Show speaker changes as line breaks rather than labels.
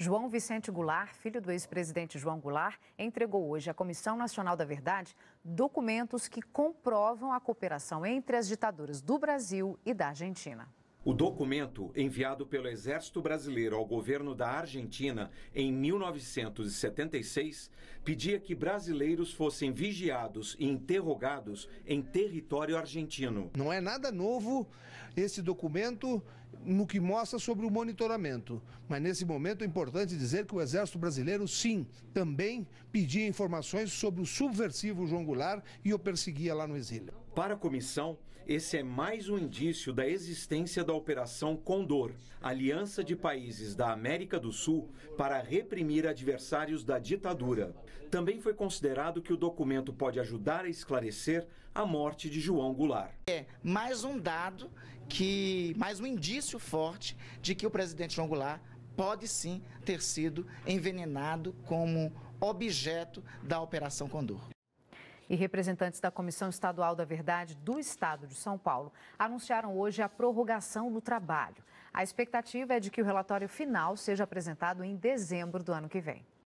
João Vicente Goulart, filho do ex-presidente João Goulart, entregou hoje à Comissão Nacional da Verdade documentos que comprovam a cooperação entre as ditaduras do Brasil e da Argentina.
O documento, enviado pelo Exército Brasileiro ao governo da Argentina em 1976, pedia que brasileiros fossem vigiados e interrogados em território argentino. Não é nada
novo esse documento no que mostra sobre o monitoramento, mas nesse momento é importante dizer que o Exército Brasileiro, sim, também pedia informações sobre o subversivo João Goulart e o perseguia lá no exílio.
Para a comissão, esse é mais um indício da existência da Operação Condor, aliança de países da América do Sul para reprimir adversários da ditadura. Também foi considerado que o documento pode ajudar a esclarecer a morte de João Goulart.
É mais um dado que, mais um indício forte de que o presidente João Goulart pode sim ter sido envenenado como objeto da Operação
Condor e representantes da Comissão Estadual da Verdade do Estado de São Paulo anunciaram hoje a prorrogação do trabalho. A expectativa é de que o relatório final seja apresentado em dezembro do ano que vem.